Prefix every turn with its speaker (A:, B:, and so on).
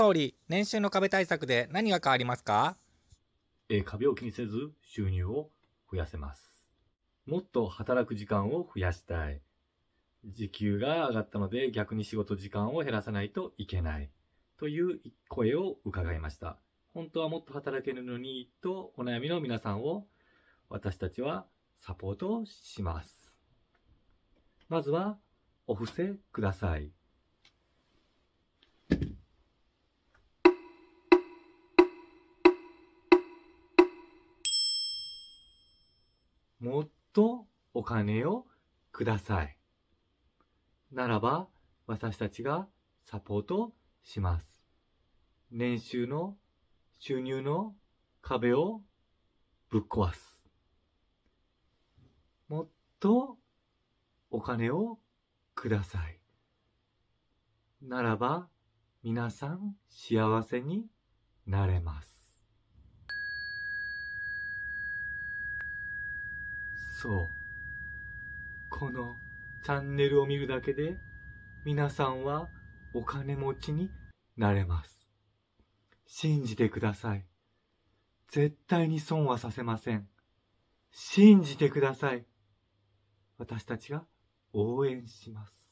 A: 総理、年収の壁対策で何が変わりますかえー、壁を気にせず収入を増やせます。もっと働く時間を増やしたい。時給が上がったので逆に仕事時間を減らさないといけない。という声を伺いました。本当はもっと働けるのにとお悩みの皆さんを私たちはサポートします。まずはお布施ください。もっとお金をください。ならば、私たちがサポートします。年収の収入の壁をぶっ壊す。もっとお金をください。ならば、皆さん幸せになれます。そうこのチャンネルを見るだけで皆さんはお金持ちになれます信じてください絶対に損はさせません信じてください私たちが応援します